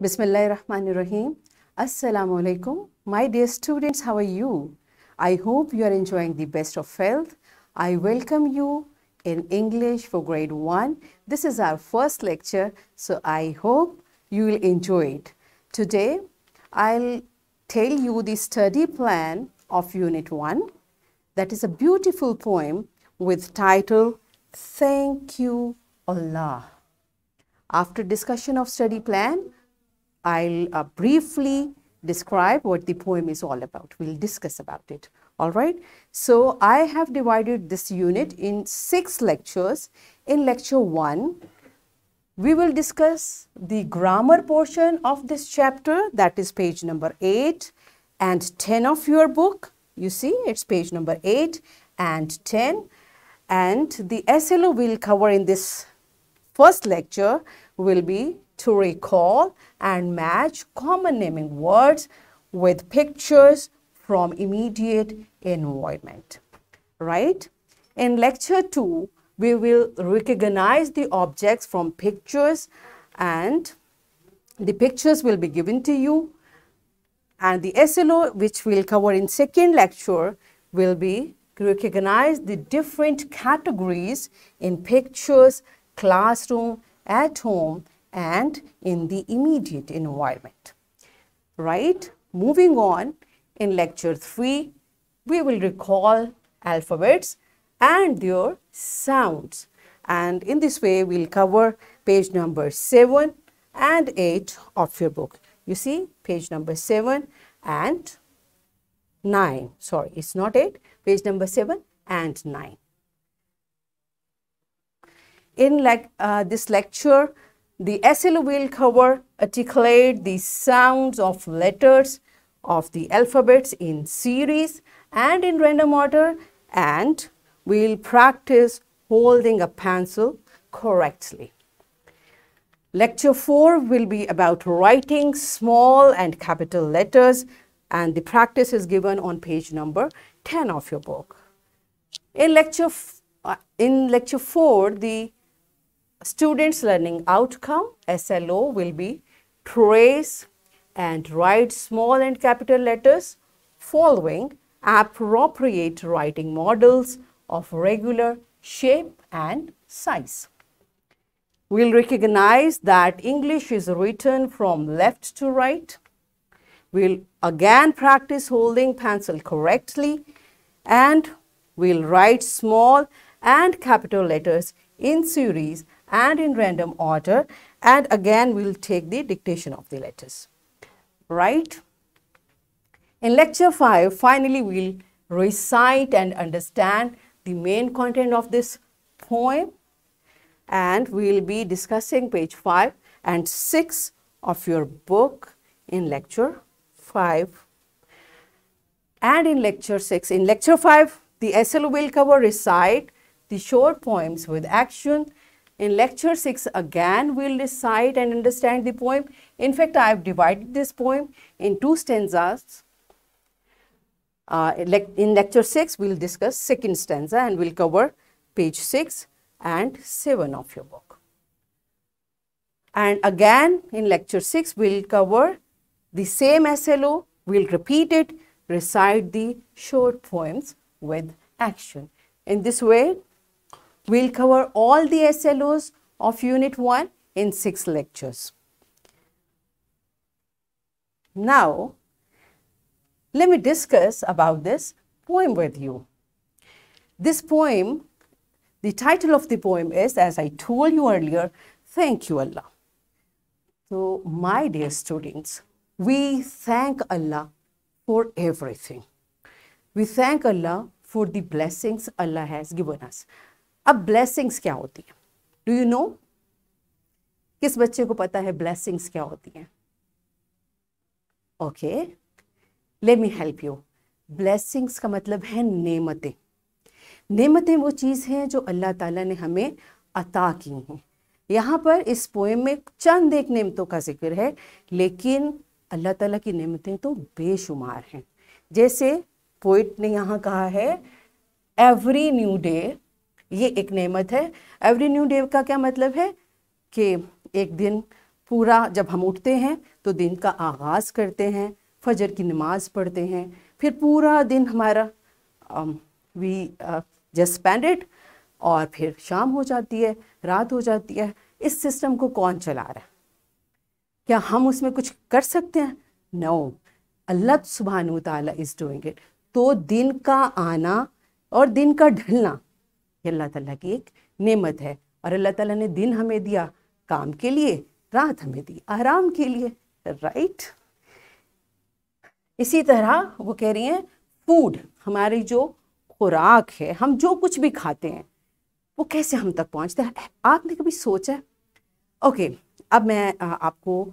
Bismillahir Rahmanir Rahim. Assalamu alaikum. My dear students, how are you? I hope you are enjoying the best of health. I welcome you in English for grade 1. This is our first lecture, so I hope you will enjoy it. Today, I'll tell you the study plan of Unit 1. That is a beautiful poem with title, Thank You Allah. After discussion of study plan, I'll uh, briefly describe what the poem is all about. We'll discuss about it. All right. So I have divided this unit in six lectures. In lecture one, we will discuss the grammar portion of this chapter. That is page number eight and 10 of your book. You see, it's page number eight and 10. And the SLO we'll cover in this first lecture will be to recall and match common naming words with pictures from immediate environment, right? In lecture 2, we will recognize the objects from pictures and the pictures will be given to you and the SLO which we'll cover in second lecture will be recognize the different categories in pictures, classroom, at home and in the immediate environment. Right, moving on in lecture 3, we will recall alphabets and their sounds. And in this way, we'll cover page number 7 and 8 of your book. You see, page number 7 and 9. Sorry, it's not 8. Page number 7 and 9. In like, uh, this lecture, the SL will cover articulate the sounds of letters of the alphabets in series and in random order and we'll practice holding a pencil correctly. Lecture 4 will be about writing small and capital letters and the practice is given on page number 10 of your book. In lecture, uh, in lecture 4, the students' learning outcome, SLO, will be trace and write small and capital letters following appropriate writing models of regular shape and size. We'll recognize that English is written from left to right. We'll again practice holding pencil correctly and we'll write small and capital letters in series and in random order and again we will take the dictation of the letters. Right? In lecture 5, finally we will recite and understand the main content of this poem and we will be discussing page 5 and 6 of your book in lecture 5 and in lecture 6. In lecture 5, the SL will cover recite the short poems with action in lecture 6 again we will recite and understand the poem. In fact, I have divided this poem in two stanzas. Uh, in lecture 6 we will discuss second stanza and we will cover page 6 and 7 of your book. And again in lecture 6 we will cover the same SLO, we will repeat it, recite the short poems with action. In this way we will cover all the SLOs of Unit 1 in 6 lectures. Now, let me discuss about this poem with you. This poem, the title of the poem is, as I told you earlier, Thank You Allah. So, my dear students, we thank Allah for everything. We thank Allah for the blessings Allah has given us. अब blessings क्या होती हैं do you know किस बच्चे को पता है blessings क्या होती हैं ओके ले मी हेल्प यू ब्लेसिंग्स का मतलब है नेमतें नेमतें वो चीज़ हैं जो अल्लाह ताला ने हमें अता की हैं यहाँ पर इस पोएम में चंद एक नेमतों का जिक्र है लेकिन अल्लाह ताला की नेमतें तो बेशुमार हैं जैसे पोइट ने यहाँ कहा है एवरी न्यू डे ये एक नेमत है एवरी न्यू डे का क्या मतलब है कि एक दिन पूरा जब हम उठते हैं तो दिन का आगाज़ करते हैं फजर की नमाज़ पढ़ते हैं फिर पूरा दिन हमारा वी जस्ट स्पेंडेड और फिर शाम हो जाती है रात हो जाती है इस सिस्टम को कौन चला रहा है क्या हम उसमें कुछ कर सकते हैं नो अल्लाह सुबहान तज इज़ डूइंग इट तो दिन का आना और दिन का ढलना ये अल्लाह ताला की एक नेमत है और अल्लाह ताला ने दिन हमें दिया काम के लिए रात हमें दी आराम के लिए राइट इसी तरह वो कह रही हैं फूड हमारी जो खुराक है हम जो कुछ भी खाते हैं वो कैसे हम तक पहुंचते हैं आपने कभी सोचा है ओके अब मैं आ, आपको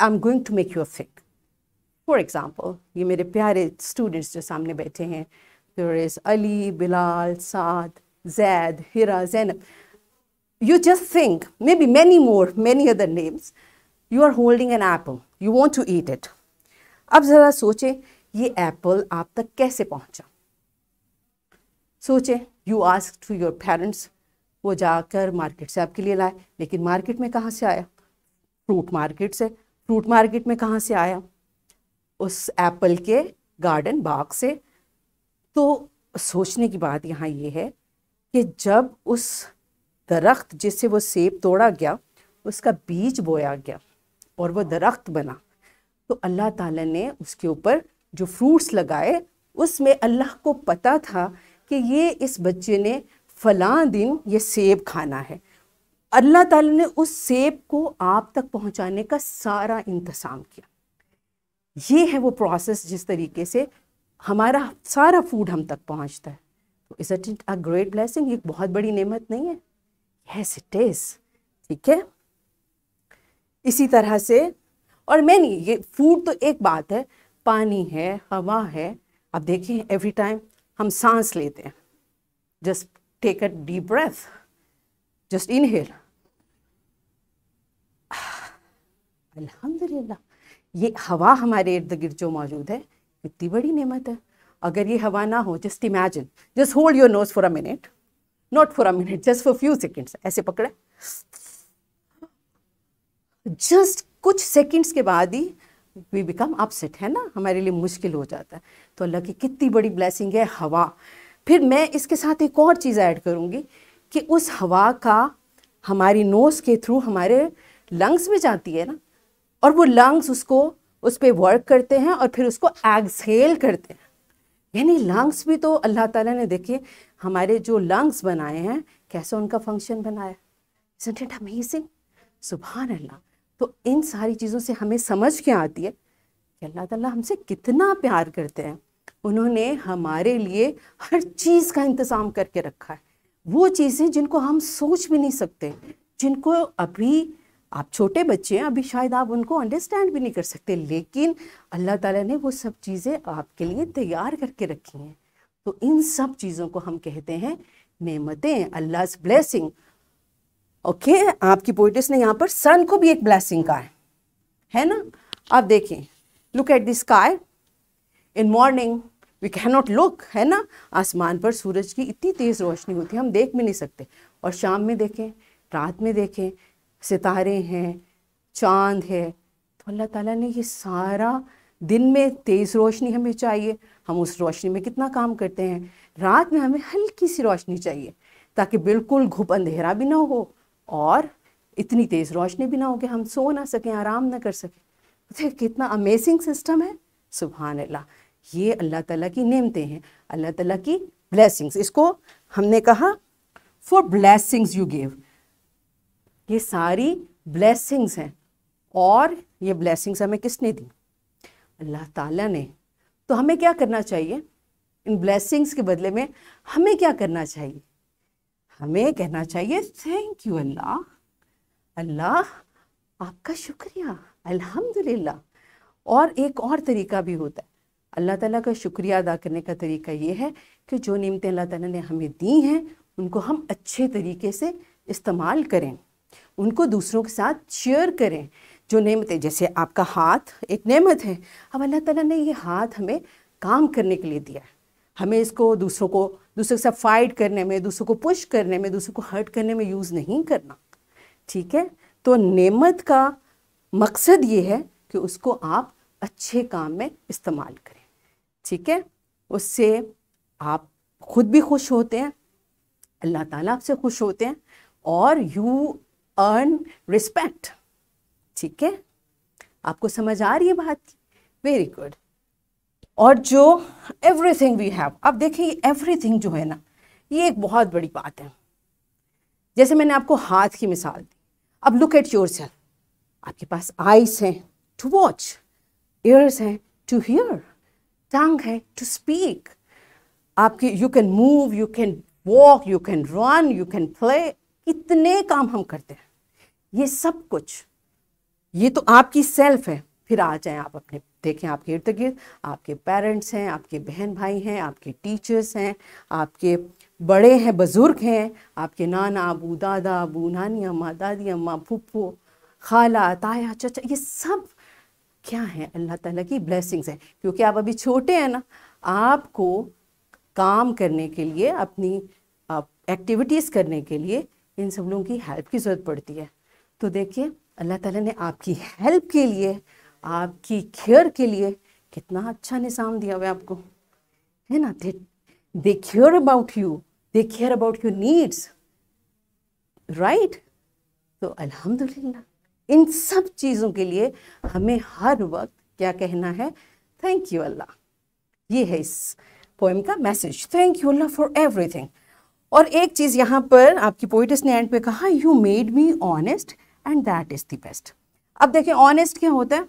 I am going to make you a for example ये मेरे प्यारे स्टूडेंट्स जो सामने बैठे हैं There is Ali, Bilal, Saad, Zaid, Hira, Zainab. You just think, maybe many more, many other names. You are holding an apple. You want to eat it. अब ज़रा सोचें ये एप्पल आप तक कैसे पहुंचा सोचें you ask to your parents वो जाकर मार्केट से आपके लिए लाए लेकिन मार्केट में कहाँ से आया फ्रूट मार्केट से फ्रूट मार्केट में कहाँ से आया उस एप्पल के गार्डन बाग से तो सोचने की बात यहाँ ये है कि जब उस दरख्त जिससे वो सेब तोड़ा गया उसका बीज बोया गया और वो दरख्त बना तो अल्लाह ताला ने उसके ऊपर जो फ्रूट्स लगाए उसमें अल्लाह को पता था कि ये इस बच्चे ने फ़लाँ दिन ये सेब खाना है अल्लाह ताला ने उस सेब को आप तक पहुंचाने का सारा इंतज़ाम किया ये है वो प्रोसेस जिस तरीके से हमारा सारा फूड हम तक पहुंचता है तो is it a great blessing ये बहुत बड़ी नेमत नहीं है यस इट इज़ ठीक है इसी तरह से और मैं नहीं ये फूड तो एक बात है पानी है हवा है अब देखिए एवरी टाइम हम सांस लेते हैं just take a deep breath just inhale अल्हम्दुलिल्लाह ये हवा हमारे इर्द गिर्द जो मौजूद है इतनी बड़ी नेमत है अगर ये हवा ना हो just imagine just hold your nose for a minute not for a minute just for few seconds ऐसे पकड़े जस्ट कुछ सेकेंड्स के बाद ही वी बिकम अपसेट है ना हमारे लिए मुश्किल हो जाता है तो अल्लाह की कितनी बड़ी ब्लेसिंग है हवा फिर मैं इसके साथ एक और चीज़ ऐड करूँगी कि उस हवा का हमारी नोज़ के थ्रू हमारे लंग्स में जाती है ना और वो लंग्स उसको उस पर वर्क करते हैं और फिर उसको एक्सहेल करते हैं यानी लंग्स भी तो अल्लाह ताला ने देखिए हमारे जो लंग्स बनाए हैं कैसे उनका फंक्शन बनाया इट इट अमेजिंग सुबह अल्लाह तो इन सारी चीज़ों से हमें समझ के आती है कि अल्लाह ताला हमसे कितना प्यार करते हैं उन्होंने हमारे लिए हर चीज़ का इंतज़ाम करके रखा है वो चीज़ें जिनको हम सोच भी नहीं सकते जिनको अभी आप छोटे बच्चे हैं अभी शायद आप उनको अंडरस्टैंड भी नहीं कर सकते लेकिन अल्लाह ताला ने वो सब चीज़ें आपके लिए तैयार करके रखी हैं तो इन सब चीज़ों को हम कहते हैं नेमतें अल्लाह ब्लेसिंग ओके आपकी पोइटिस ने यहाँ पर सन को भी एक ब्लेसिंग कहा है है ना आप देखें look at the sky in morning we can not look है ना आसमान पर सूरज की इतनी तेज़ रोशनी होती है हम देख भी नहीं सकते और शाम में देखें रात में देखें सितारे हैं चांद है तो अल्लाह ताला ने ये सारा दिन में तेज़ रोशनी हमें चाहिए हम उस रोशनी में कितना काम करते हैं रात में हमें हल्की सी रोशनी चाहिए ताकि बिल्कुल घुप अंधेरा भी ना हो और इतनी तेज़ रोशनी भी ना हो कि हम सो ना सकें आराम ना कर सकें तो कितना अमेजिंग सिस्टम है सुबह अल्लाह ये अल्लाह ताला की नेमतें हैं अल्लाह ताला की ब्लेसिंग्स इसको हमने कहा फॉर ब्लेसिंग्स यू गिव ये सारी ब्लेसिंग्स हैं और ये ब्लेसिंग्स हमें किसने दी अल्लाह ताला ने तो हमें क्या करना चाहिए इन ब्लेसिंग्स के बदले में हमें क्या करना चाहिए हमें कहना चाहिए थैंक यू अल्लाह अल्लाह आपका शुक्रिया अल्हम्दुलिल्लाह और एक और तरीका भी होता है अल्लाह ताला का शुक्रिया अदा करने का तरीका ये है कि जो नियमतें अल्लाह ताला ने हमें दी हैं उनको हम अच्छे तरीके से इस्तेमाल करें उनको दूसरों के साथ शेयर करें जो नेमत है जैसे आपका हाथ एक नेमत है अब अल्लाह ताला ने ये हाथ हमें काम करने के लिए दिया है हमें इसको दूसरों को दूसरों के साथ फाइट करने में दूसरों को पुश करने में दूसरों को हर्ट करने में यूज़ नहीं करना ठीक है तो नेमत का मकसद ये है कि उसको आप अच्छे काम में इस्तेमाल करें ठीक है उससे आप खुद भी खुश होते हैं अल्लाह ताला आपसे खुश होते हैं और यू अर्न रिस्पेक्ट ठीक है आपको समझ आ रही है बात वेरी गुड और जो एवरीथिंग वी हैव अब देखिए एवरीथिंग जो है ना ये एक बहुत बड़ी बात है जैसे मैंने आपको हाथ की मिसाल दी अब लुक एट योर सेल्फ आपके पास आइज हैं टू वॉच ईयर्स हैं टू हियर टंग है टू स्पीक आपके you can move you can walk you can run you can play इतने काम हम करते हैं ये सब कुछ ये तो आपकी सेल्फ है फिर आ जाए आप अपने देखें आपके इर्द गिर्द आपके पेरेंट्स हैं आपके बहन भाई हैं आपके टीचर्स हैं आपके बड़े हैं बुज़ुर्ग हैं आपके नाना अबू दादा अबू नानी अम्मा दादी अम्मा फूफो खाला ताया चचा ये सब क्या है अल्लाह ताला की ब्लेसिंग्स हैं क्योंकि आप अभी छोटे हैं ना आपको काम करने के लिए अपनी एक्टिविटीज़ करने के लिए इन सब लोगों की हेल्प की ज़रूरत पड़ती है तो देखिए अल्लाह ताला ने आपकी हेल्प के लिए आपकी केयर के लिए कितना अच्छा निज़ाम दिया हुआ है आपको है ना they they care about you they care about your needs right तो अल्हम्दुलिल्लाह इन सब चीज़ों के लिए हमें हर वक्त क्या कहना है थैंक यू अल्लाह ये है इस पोएम का message thank you Allah for everything और एक चीज़ यहाँ पर आपकी पोइटिस ने एंड पे कहा you made me honest and that is the best अब देखिए ऑनेस्ट क्या होता है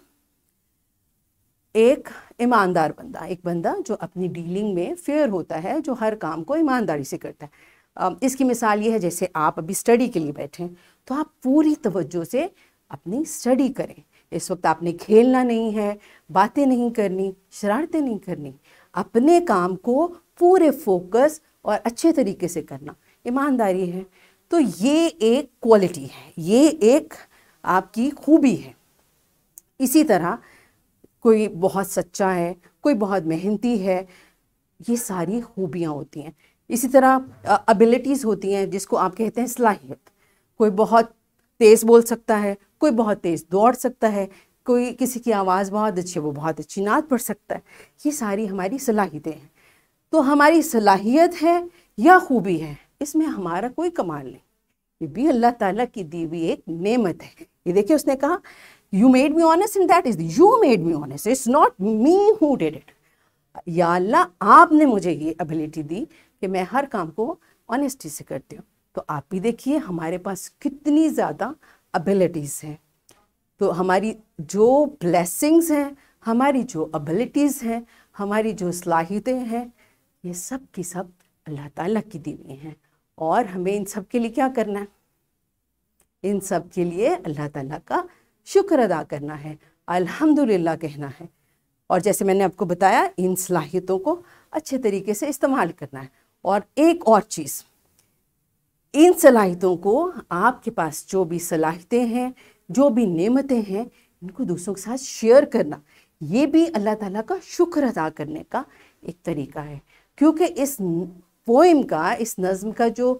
एक ईमानदार बंदा एक बंदा जो अपनी डीलिंग में फेयर होता है जो हर काम को ईमानदारी से करता है इसकी मिसाल ये है जैसे आप अभी स्टडी के लिए बैठे तो आप पूरी तवज्जो से अपनी स्टडी करें इस वक्त आपने खेलना नहीं है बातें नहीं करनी शरारतें नहीं करनी अपने काम को पूरे फोकस और अच्छे तरीके से करना ईमानदारी है तो ये एक क्वालिटी है ये एक आपकी खूबी है इसी तरह कोई बहुत सच्चा है कोई बहुत मेहनती है ये सारी खूबियाँ होती हैं इसी तरह अबिलिटीज़ होती हैं जिसको आप कहते हैं सलाहियत कोई बहुत तेज़ बोल सकता है कोई बहुत तेज़ दौड़ सकता है कोई किसी की आवाज़ बहुत अच्छी है वो बहुत अच्छी नात पढ़ सकता है ये सारी हमारी सलाहियतें हैं तो हमारी सलाहियत है या खूबी है इसमें हमारा कोई कमाल नहीं ये भी अल्लाह ताला की दी हुई एक नेमत है ये देखिए उसने कहा you made me honest in that is you made me honest it's not me who did it या अल्लाह आपने मुझे ये एबिलिटी दी कि मैं हर काम को ऑनेस्टी से करती हूँ तो आप भी देखिए हमारे पास कितनी ज़्यादा अबिलिटीज हैं तो हमारी जो ब्लेसिंग्स हैं हमारी जो अबिलिटीज हैं हमारी जो सलाहितें हैं ये सब की सब अल्लाह ताला की दी हुई हैं और हमें इन सब के लिए क्या करना है इन सब के लिए अल्लाह ताला का शुक्र अदा करना है अल्हम्दुलिल्लाह कहना है और जैसे मैंने आपको बताया इन सलाहियतों को अच्छे तरीके से इस्तेमाल करना है और एक और चीज़ इन सलाहियतों को आपके पास जो भी सलाहियतें हैं जो भी नेमतें हैं इनको दूसरों के साथ शेयर करना ये भी अल्लाह ताला का शुक्र अदा करने का एक तरीका है क्योंकि इस पोइम का इस नज़म का जो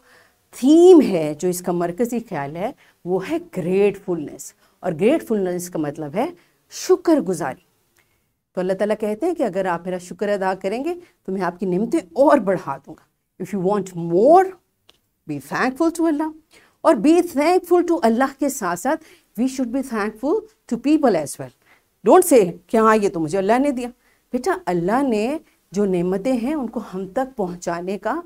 थीम है जो इसका मरकज़ी ख्याल है वो है ग्रेटफुलनेस और ग्रेटफुलनेस का मतलब है शुक्रगुजारी तो अल्लाह ताला कहते हैं कि अगर आप मेरा शुक्र अदा करेंगे तो मैं आपकी नमतें और बढ़ा दूंगा if you want more be thankful to Allah और बी थैंकफुल टू अल्लाह के साथ साथ we should be thankful to people as well don't say क्या हाँ ये तो मुझे अल्लाह ने दिया बेटा अल्लाह ने जो नेमतें हैं उनको हम तक पहुंचाने का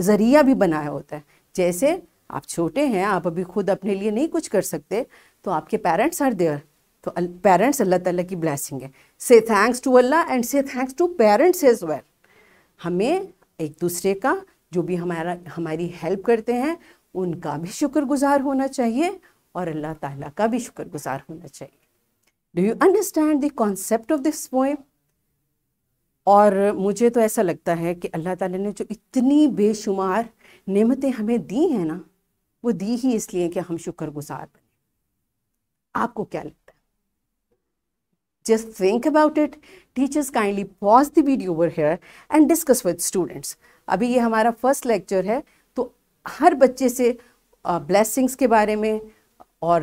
ज़रिया भी बनाया होता है जैसे आप छोटे हैं आप अभी खुद अपने लिए नहीं कुछ कर सकते तो आपके पेरेंट्स आर देयर तो पेरेंट्स अल्लाह ताला की ब्लैसिंग है say thanks to Allah and say thanks to parents as well हमें एक दूसरे का जो भी हमारा हमारी हेल्प करते हैं उनका भी शुक्रगुजार होना चाहिए और अल्लाह ताला का भी शुक्रगुजार होना चाहिए do you understand the concept of this poem और मुझे तो ऐसा लगता है कि अल्लाह ताला ने जो इतनी बेशुमार नेमतें हमें दी हैं ना वो दी ही इसलिए कि हम शुक्रगुजार बने आपको क्या लगता है just think about it teachers kindly pause the video over here and discuss with students अभी ये हमारा फर्स्ट लेक्चर है तो हर बच्चे से ब्लेसिंग्स के बारे में और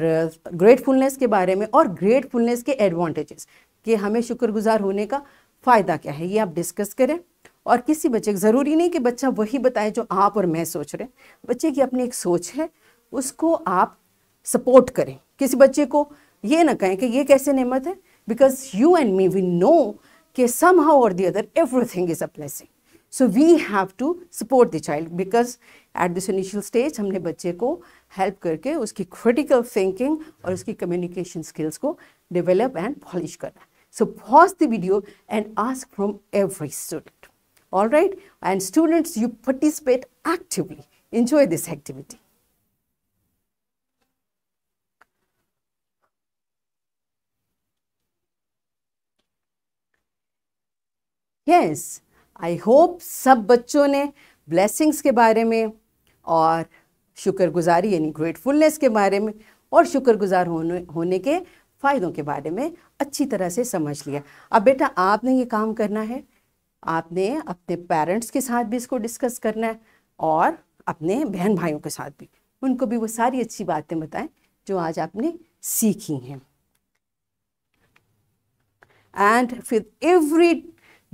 ग्रेटफुलनेस के बारे में और ग्रेटफुलनेस के एडवांटेजेस कि हमें शुक्रगुजार होने का फ़ायदा क्या है ये आप डिस्कस करें और किसी बच्चे को ज़रूरी नहीं कि बच्चा वही बताए जो आप और मैं सोच रहे हैं बच्चे की अपनी एक सोच है उसको आप सपोर्ट करें किसी बच्चे को ये ना कहें कि ये कैसे नेमत है because you and me we know कि सम हाउ और the other everything is a blessing so we have to support the child because at this initial stage हमने बच्चे को हेल्प करके उसकी क्रिटिकल थिंकिंग और उसकी कम्युनिकेशन स्किल्स को डेवलप एंड पॉलिश करना है So pause the video and ask from every student. All right. And students, you participate actively. Enjoy this activity. Yes I hope सब बच्चों ने ब्लेसिंग्स के बारे में और शुक्रगुजारी यानी gratefulness के बारे में और शुक्रगुजार होने होने के फ़ायदों के बारे में अच्छी तरह से समझ लिया अब बेटा आपने ये काम करना है आपने अपने पेरेंट्स के साथ भी इसको डिस्कस करना है और अपने बहन भाइयों के साथ भी उनको भी वो सारी अच्छी बातें बताएं जो आज आपने सीखी हैं एंड फिर every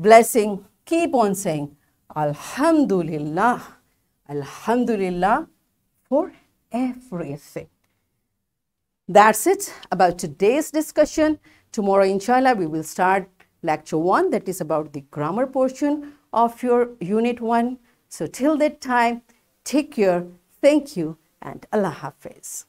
blessing keep on saying अल्हम्दुलिल्लाह अल्हम्दुलिल्लाह for everything That's it about today's discussion. Tomorrow, inshallah, we will start lecture 1 that is about the grammar portion of your unit 1. So till that time, take care, thank you and Allah Hafiz.